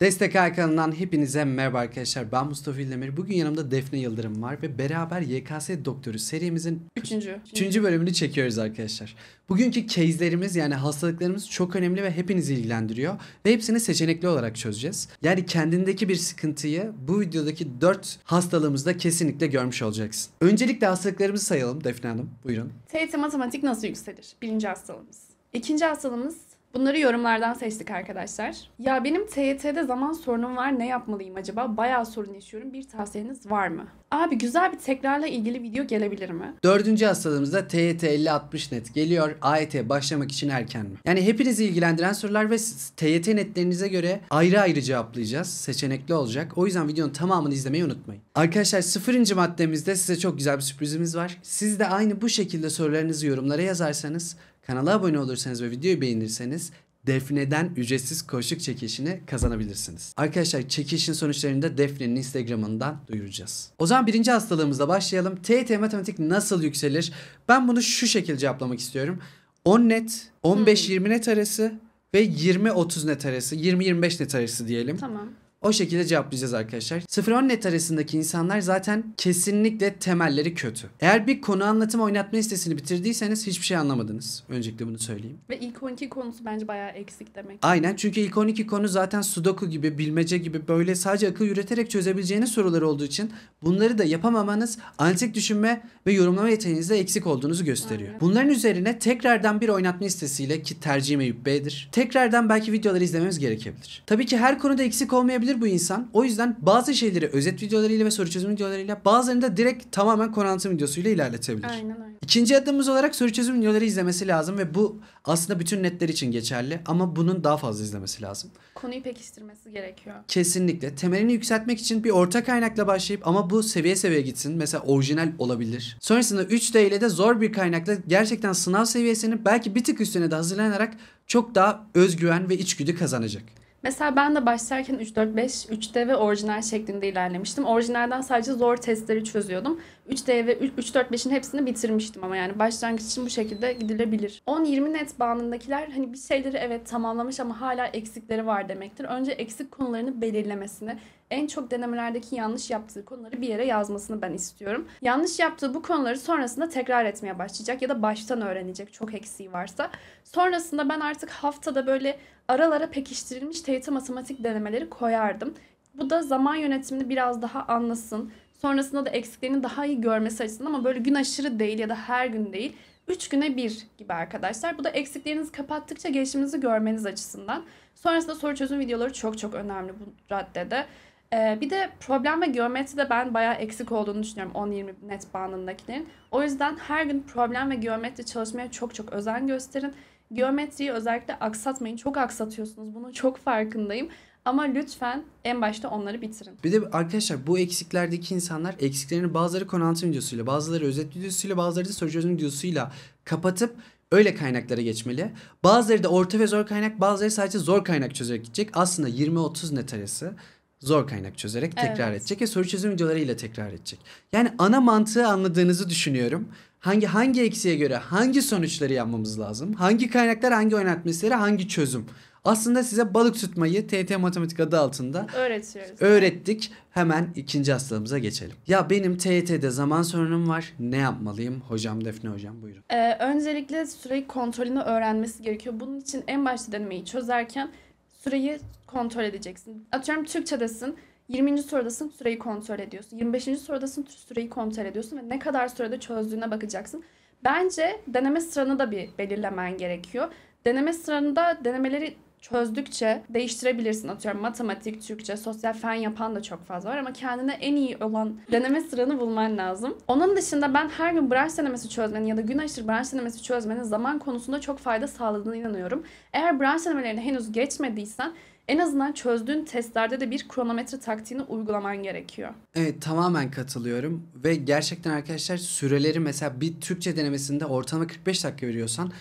Destek Aykan'ından hepinize merhaba arkadaşlar. Ben Mustafa İldemir. Bugün yanımda Defne Yıldırım var ve beraber YKS Doktoru serimizin 3. 3. bölümünü çekiyoruz arkadaşlar. Bugünkü case'lerimiz yani hastalıklarımız çok önemli ve hepinizi ilgilendiriyor ve hepsini seçenekli olarak çözeceğiz. Yani kendindeki bir sıkıntıyı bu videodaki 4 hastalığımızda kesinlikle görmüş olacaksın. Öncelikle hastalıklarımızı sayalım Defne Hanım. Buyurun. TYT matematik nasıl yükselir? Birinci hastalığımız. İkinci hastalığımız Bunları yorumlardan seçtik arkadaşlar. Ya benim TYT'de zaman sorunum var ne yapmalıyım acaba? Bayağı sorun yaşıyorum. Bir tavsiyeniz var mı? Abi güzel bir tekrarla ilgili video gelebilir mi? Dördüncü hastalığımızda TYT 50-60 net geliyor. AYT başlamak için erken mi? Yani hepinizi ilgilendiren sorular ve TYT netlerinize göre ayrı ayrı cevaplayacağız. Seçenekli olacak. O yüzden videonun tamamını izlemeyi unutmayın. Arkadaşlar sıfırıncı maddemizde size çok güzel bir sürprizimiz var. Siz de aynı bu şekilde sorularınızı yorumlara yazarsanız Kanala abone olursanız ve videoyu beğenirseniz Defne'den ücretsiz koşuk çekişini kazanabilirsiniz. Arkadaşlar çekişin sonuçlarını da Defne'nin Instagram'ından duyuracağız. O zaman birinci hastalığımızla başlayalım. TYT matematik nasıl yükselir? Ben bunu şu şekilde cevaplamak istiyorum. 10 net, 15-20 hmm. net arası ve 20-30 net arası, 20-25 net arası diyelim. Tamam. O şekilde cevaplayacağız arkadaşlar. 0-10 net arasındaki insanlar zaten kesinlikle temelleri kötü. Eğer bir konu anlatım oynatma listesini bitirdiyseniz hiçbir şey anlamadınız. Öncelikle bunu söyleyeyim. Ve ilk 12 konusu bence bayağı eksik demek. Aynen çünkü ilk 12 konu zaten sudoku gibi, bilmece gibi böyle sadece akıl yürüterek çözebileceğiniz sorular olduğu için bunları da yapamamanız analitik düşünme ve yorumlama yeteneğinizde eksik olduğunuzu gösteriyor. Aynen. Bunların üzerine tekrardan bir oynatma listesiyle ki tercih Eyüp B'dir. Tekrardan belki videoları izlememiz gerekebilir. Tabii ki her konuda eksik olmayabilir anlayabilir bu insan. O yüzden bazı şeyleri özet videolarıyla ve soru çözüm videolarıyla bazılarını da direkt tamamen konu videosuyla ilerletebilir. Aynen öyle. İkinci adımımız olarak soru çözüm videoları izlemesi lazım ve bu aslında bütün netler için geçerli ama bunun daha fazla izlemesi lazım. Konuyu pekiştirmesi gerekiyor. Kesinlikle. Temelini yükseltmek için bir orta kaynakla başlayıp ama bu seviye seviye gitsin. Mesela orijinal olabilir. Sonrasında 3D ile de zor bir kaynakla gerçekten sınav seviyesini belki bir tık üstüne de hazırlanarak çok daha özgüven ve içgüdü kazanacak. Mesela ben de başlarken 3-4-5, 3'te ve orijinal şeklinde ilerlemiştim. Orijinalden sadece zor testleri çözüyordum. 3D ve 3, 4, 5'in hepsini bitirmiştim ama yani başlangıç için bu şekilde gidilebilir. 10-20 net bandındakiler hani bir şeyleri evet tamamlamış ama hala eksikleri var demektir. Önce eksik konularını belirlemesini, en çok denemelerdeki yanlış yaptığı konuları bir yere yazmasını ben istiyorum. Yanlış yaptığı bu konuları sonrasında tekrar etmeye başlayacak ya da baştan öğrenecek çok eksiği varsa. Sonrasında ben artık haftada böyle aralara pekiştirilmiş teyit matematik denemeleri koyardım. Bu da zaman yönetimini biraz daha anlasın Sonrasında da eksiklerini daha iyi görmesi açısından ama böyle gün aşırı değil ya da her gün değil. 3 güne 1 gibi arkadaşlar. Bu da eksiklerinizi kapattıkça gelişiminizi görmeniz açısından. Sonrasında soru çözüm videoları çok çok önemli bu raddede. Ee, bir de problem ve geometri de ben bayağı eksik olduğunu düşünüyorum 10-20 net bandındakilerin. O yüzden her gün problem ve geometri çalışmaya çok çok özen gösterin. Geometriyi özellikle aksatmayın. Çok aksatıyorsunuz. Bunun çok farkındayım. Ama lütfen en başta onları bitirin. Bir de arkadaşlar bu eksiklerdeki insanlar eksiklerini bazıları konantim videosuyla, bazıları özet videosuyla, bazıları da soru çözüm videosuyla kapatıp öyle kaynaklara geçmeli. Bazıları da orta ve zor kaynak, bazıları sadece zor kaynak çözerek gidecek. Aslında 20-30 net arası zor kaynak çözerek tekrar evet. edecek ve soru çözüm videolarıyla tekrar edecek. Yani ana mantığı anladığınızı düşünüyorum. Hangi hangi eksiğe göre hangi sonuçları yapmamız lazım? Hangi kaynaklar hangi oynatmesleri hangi çözüm? Aslında size balık tutmayı TT Matematik adı altında öğretiyoruz. Öğrettik. Hemen ikinci hastalığımıza geçelim. Ya benim TYT'de zaman sorunum var. Ne yapmalıyım? Hocam Defne Hocam buyurun. Ee, öncelikle süreyi kontrolünü öğrenmesi gerekiyor. Bunun için en başta denemeyi çözerken süreyi kontrol edeceksin. Atıyorum Türkçedesin. 20. sorudasın süreyi kontrol ediyorsun. 25. sorudasın süreyi kontrol ediyorsun ve ne kadar sürede çözdüğüne bakacaksın. Bence deneme sıranı da bir belirlemen gerekiyor. Deneme sıranında denemeleri çözdükçe değiştirebilirsin. Atıyorum matematik, Türkçe, sosyal fen yapan da çok fazla var ama kendine en iyi olan deneme sıranı bulman lazım. Onun dışında ben her gün branş denemesi çözmenin ya da gün aşırı branş denemesi çözmenin zaman konusunda çok fayda sağladığına inanıyorum. Eğer branş denemelerini henüz geçmediysen en azından çözdüğün testlerde de bir kronometre taktiğini uygulaman gerekiyor. Evet tamamen katılıyorum ve gerçekten arkadaşlar süreleri mesela bir Türkçe denemesinde ortalama 45 dakika veriyorsan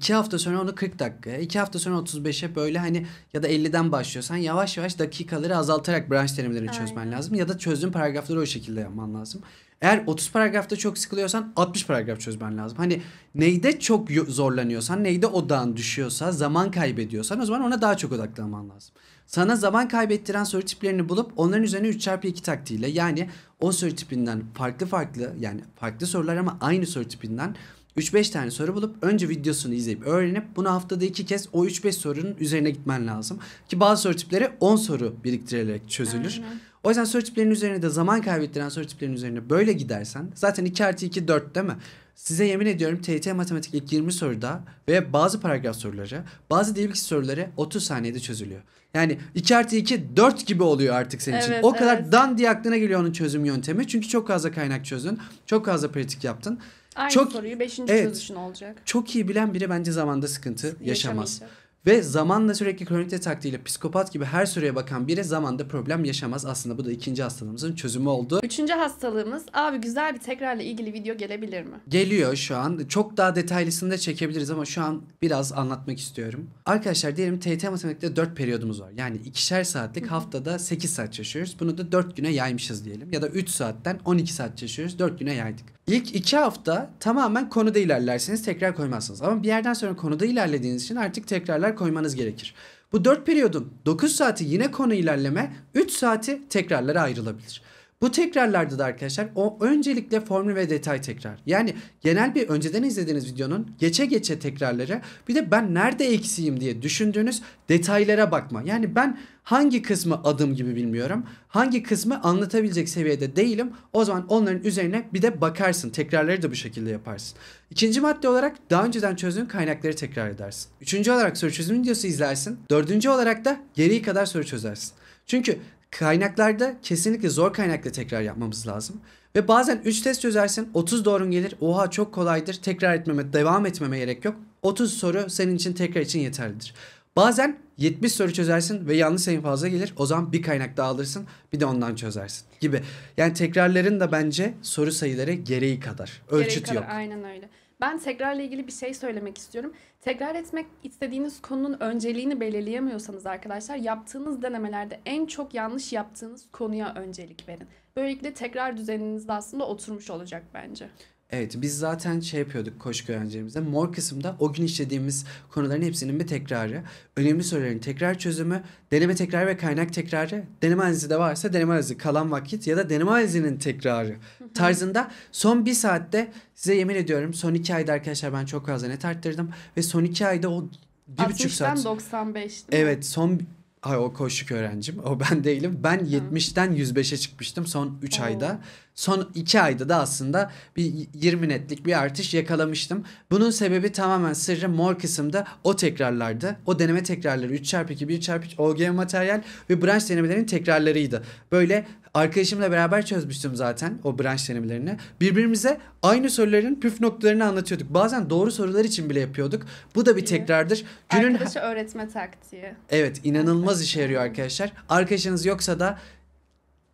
2 hafta sonra onu 40 dakikaya, 2 hafta sonra 35'e böyle hani ya da 50'den başlıyorsan yavaş yavaş dakikaları azaltarak branş terimlerini Aynen. çözmen lazım. Ya da çözdüğün paragrafları o şekilde yapman lazım. Eğer 30 paragrafta çok sıkılıyorsan 60 paragraf çözmen lazım. Hani neyde çok zorlanıyorsan, neyde odağın düşüyorsa, zaman kaybediyorsan o zaman ona daha çok odaklanman lazım. Sana zaman kaybettiren soru tiplerini bulup onların üzerine 3 çarpı 2 taktiğiyle yani o soru tipinden farklı farklı yani farklı sorular ama aynı soru tipinden 3-5 tane soru bulup önce videosunu izleyip öğrenip bunu haftada 2 kez o 3-5 sorunun üzerine gitmen lazım. Ki bazı soru tipleri 10 soru biriktirilerek çözülür. Aynen. O yüzden soru tiplerinin üzerine de zaman kaybettiren soru tiplerinin üzerine böyle gidersen zaten 2 artı 2 4 değil mi? Size yemin ediyorum TYT matematik ilk 20 soruda ve bazı paragraf soruları bazı dil bilgisi soruları 30 saniyede çözülüyor. Yani 2 artı 2 4 gibi oluyor artık senin evet, için. O evet. kadar dan diye aklına geliyor onun çözüm yöntemi. Çünkü çok fazla kaynak çözdün. Çok fazla pratik yaptın. Aynı çok, soruyu 5. Evet, çözüşün olacak. Çok iyi bilen biri bence zamanda sıkıntı yaşamaz. Ve zamanla sürekli kronik taktiğiyle psikopat gibi her süreye bakan biri zamanda problem yaşamaz. Aslında bu da ikinci hastalığımızın çözümü oldu. Üçüncü hastalığımız abi güzel bir tekrarla ilgili video gelebilir mi? Geliyor şu an. Çok daha detaylısını da çekebiliriz ama şu an biraz anlatmak istiyorum. Arkadaşlar diyelim TYT matematikte 4 periyodumuz var. Yani ikişer saatlik haftada 8 saat çalışıyoruz. Bunu da 4 güne yaymışız diyelim. Ya da 3 saatten 12 saat çalışıyoruz. 4 güne yaydık. İlk iki hafta tamamen konuda ilerlerseniz Tekrar koymazsınız. Ama bir yerden sonra konuda ilerlediğiniz için artık tekrarlar tekrar koymanız gerekir. Bu 4 periyodun 9 saati yine konu ilerleme, 3 saati tekrarlara ayrılabilir. Bu tekrarlardı da arkadaşlar o öncelikle formül ve detay tekrar. Yani genel bir önceden izlediğiniz videonun geçe geçe tekrarları bir de ben nerede eksiğim diye düşündüğünüz detaylara bakma. Yani ben hangi kısmı adım gibi bilmiyorum. Hangi kısmı anlatabilecek seviyede değilim. O zaman onların üzerine bir de bakarsın. Tekrarları da bu şekilde yaparsın. İkinci madde olarak daha önceden çözdüğün kaynakları tekrar edersin. Üçüncü olarak soru çözüm videosu izlersin. Dördüncü olarak da geriye kadar soru çözersin. Çünkü Kaynaklarda kesinlikle zor kaynakla tekrar yapmamız lazım. Ve bazen 3 test çözersin 30 doğrun gelir. Oha çok kolaydır. Tekrar etmeme, devam etmeme gerek yok. 30 soru senin için tekrar için yeterlidir. Bazen 70 soru çözersin ve yanlış sayın fazla gelir. O zaman bir kaynak daha alırsın bir de ondan çözersin gibi. Yani tekrarların da bence soru sayıları gereği kadar. Ölçüt gereği kadar, yok. Aynen öyle. Ben tekrarla ilgili bir şey söylemek istiyorum. Tekrar etmek istediğiniz konunun önceliğini belirleyemiyorsanız arkadaşlar yaptığınız denemelerde en çok yanlış yaptığınız konuya öncelik verin. Böylelikle tekrar düzeniniz aslında oturmuş olacak bence. Evet biz zaten şey yapıyorduk koşku öğrencilerimize. Mor kısımda o gün işlediğimiz konuların hepsinin bir tekrarı. Önemli soruların tekrar çözümü, deneme tekrarı ve kaynak tekrarı. Deneme analizi de varsa deneme analizi kalan vakit ya da deneme analizinin tekrarı tarzında son bir saatte size yemin ediyorum son iki ayda arkadaşlar ben çok fazla net arttırdım. Ve son iki ayda o bir buçuk saat. 95. Evet son ay o koşuk öğrencim. O ben değilim. Ben 70'ten 105'e çıkmıştım son 3 Oo. ayda. Son 2 ayda da aslında bir 20 netlik bir artış yakalamıştım. Bunun sebebi tamamen sırrı mor kısımda o tekrarlardı. O deneme tekrarları 3x2, 1x3 OGM materyal ve branş denemelerinin tekrarlarıydı. Böyle arkadaşımla beraber çözmüştüm zaten o branş denemelerini. Birbirimize aynı soruların püf noktalarını anlatıyorduk. Bazen doğru sorular için bile yapıyorduk. Bu da bir tekrardır. Günün... Arkadaşı öğretme taktiği. Evet inanılmaz işe yarıyor arkadaşlar. Arkadaşınız yoksa da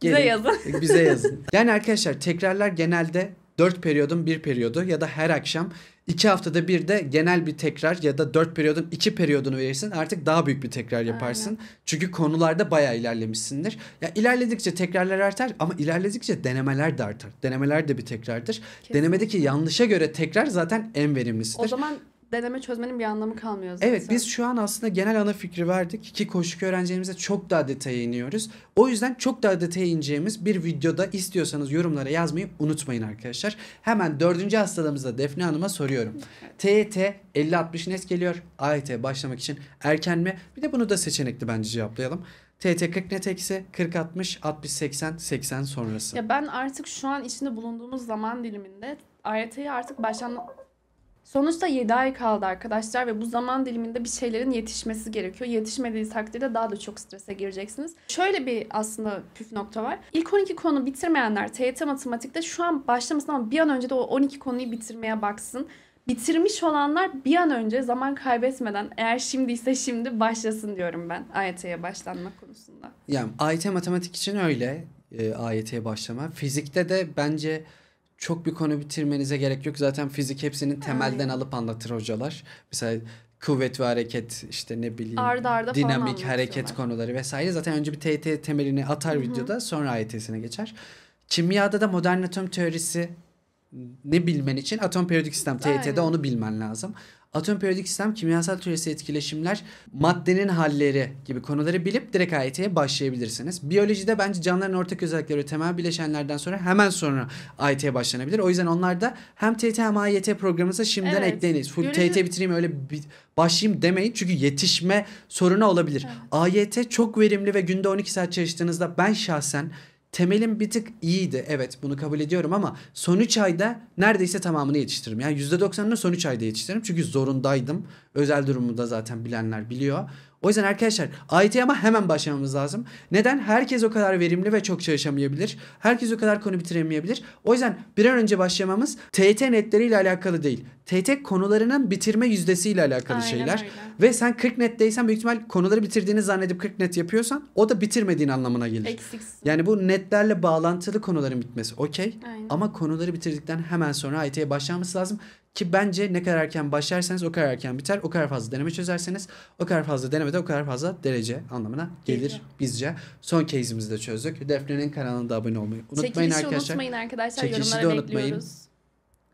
Gelin, e, bize yazın. bize yazın. Yani arkadaşlar tekrarlar genelde 4 periyodun bir periyodu ya da her akşam 2 haftada bir de genel bir tekrar ya da 4 periyodun 2 periyodunu verirsin. Artık daha büyük bir tekrar yaparsın. Aynen. Çünkü konularda bayağı ilerlemişsindir. Ya ilerledikçe tekrarlar artar ama ilerledikçe denemeler de artar. Denemeler de bir tekrardır. Kesinlikle. Denemedeki yanlışa göre tekrar zaten en verimlisidir. O zaman deneme çözmenin bir anlamı kalmıyor zaten. Evet biz şu an aslında genel ana fikri verdik ki koşuk öğrencilerimize çok daha detaya iniyoruz. O yüzden çok daha detaya ineceğimiz bir videoda istiyorsanız yorumlara yazmayı unutmayın arkadaşlar. Hemen dördüncü hastalığımızda Defne Hanım'a soruyorum. Evet. TET 50-60 net geliyor. AYT başlamak için erken mi? Bir de bunu da seçenekli bence cevaplayalım. TT 40 net eksi 40 60 60 80 80 sonrası. Ya ben artık şu an içinde bulunduğumuz zaman diliminde AYT'yi artık baştan Sonuçta 7 ay kaldı arkadaşlar ve bu zaman diliminde bir şeylerin yetişmesi gerekiyor. Yetişmediği takdirde daha da çok strese gireceksiniz. Şöyle bir aslında püf nokta var. İlk 12 konu bitirmeyenler TYT matematikte şu an başlamasın ama bir an önce de o 12 konuyu bitirmeye baksın. Bitirmiş olanlar bir an önce zaman kaybetmeden eğer şimdiyse şimdi başlasın diyorum ben AYT'ye başlanma konusunda. Yani AYT matematik için öyle e, AYT'ye başlama. Fizikte de bence çok bir konu bitirmenize gerek yok. Zaten fizik hepsinin temelden Aynen. alıp anlatır hocalar. Mesela kuvvet ve hareket işte ne bileyim arda arda dinamik hareket konuları vesaire. Zaten önce bir TYT temelini atar Hı-hı. videoda sonra AYT'sine geçer. Kimyada da modern atom teorisi ne bilmen için atom periyodik sistem TET'de onu bilmen lazım. Atom periyodik sistem, kimyasal türesi etkileşimler, maddenin halleri gibi konuları bilip direkt AYT'ye başlayabilirsiniz. Biyolojide bence canlıların ortak özellikleri temel bileşenlerden sonra hemen sonra AYT'ye başlanabilir. O yüzden onlar da hem TET hem AYT programınıza şimdiden evet. ekleyiniz. Full TET bitireyim öyle bir başlayayım demeyin çünkü yetişme sorunu olabilir. Evet. AYT çok verimli ve günde 12 saat çalıştığınızda ben şahsen temelim bir tık iyiydi. Evet bunu kabul ediyorum ama son 3 ayda neredeyse tamamını yetiştiririm. Yani %90'ını son 3 ayda yetiştiririm. Çünkü zorundaydım. Özel durumu da zaten bilenler biliyor. O yüzden arkadaşlar AYT'ye ama hemen başlamamız lazım. Neden? Herkes o kadar verimli ve çok çalışamayabilir. Herkes o kadar konu bitiremeyebilir. O yüzden bir an önce başlamamız TT netleriyle alakalı değil. TT konularının bitirme yüzdesiyle alakalı Aynen şeyler. Öyle. Ve sen 40 netteysen büyük ihtimal konuları bitirdiğini zannedip 40 net yapıyorsan o da bitirmediğin anlamına gelir. Eksiksin. Yani bu netlerle bağlantılı konuların bitmesi okey. Ama konuları bitirdikten hemen sonra AYT'ye başlanması lazım. Ki bence ne kadar erken başlarsanız o kadar erken biter. O kadar fazla deneme çözerseniz o kadar fazla denemede o kadar fazla derece anlamına gelir Peki. bizce. Son case'imizi de çözdük. Defne'nin kanalına da abone olmayı unutmayın Çekilişi arkadaşlar. Çekilişi unutmayın arkadaşlar. Çekilişi Yorumlara de unutmayın. bekliyoruz.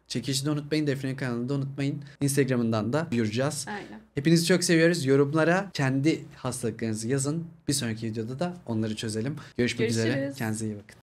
Çekilişi de unutmayın. Defne'nin kanalını da unutmayın. Instagram'ından da yürüyeceğiz. Aynen. Hepinizi çok seviyoruz. Yorumlara kendi hastalıklarınızı yazın. Bir sonraki videoda da onları çözelim. Görüşmek Görüşürüz. üzere. Kendinize iyi bakın.